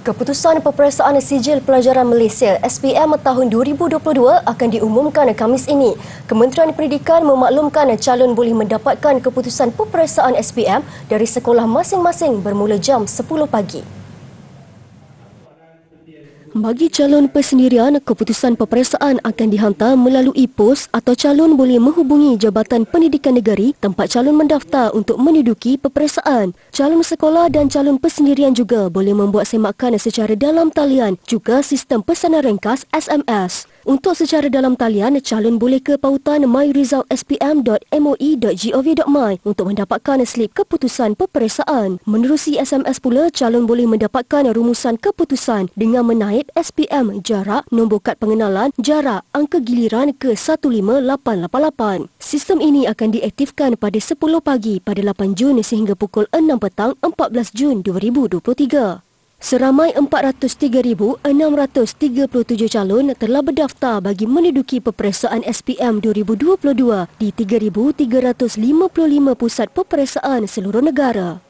Keputusan Peperiksaan Sijil Pelajaran Malaysia SPM tahun 2022 akan diumumkan Kamis ini. Kementerian Pendidikan memaklumkan calon boleh mendapatkan keputusan peperiksaan SPM dari sekolah masing-masing bermula jam 10 pagi. Bagi calon persendirian, keputusan peperiksaan akan dihantar melalui pos atau calon boleh menghubungi Jabatan Pendidikan Negeri tempat calon mendaftar untuk menduduki peperiksaan. Calon sekolah dan calon persendirian juga boleh membuat semakan secara dalam talian juga sistem pesanan ringkas SMS. Untuk secara dalam talian, calon boleh ke pautan myresultspm.moe.gov.my untuk mendapatkan slip keputusan peperiksaan. Menerusi SMS pula, calon boleh mendapatkan rumusan keputusan dengan menaik Kredit SPM Jarak Nombor Kad Pengenalan Jarak Angka Giliran ke 15888. Sistem ini akan diaktifkan pada 10 pagi pada 8 Jun sehingga pukul 6 petang 14 Jun 2023. Seramai 403,637 calon telah berdaftar bagi meneduki peperiksaan SPM 2022 di 3,355 pusat peperiksaan seluruh negara.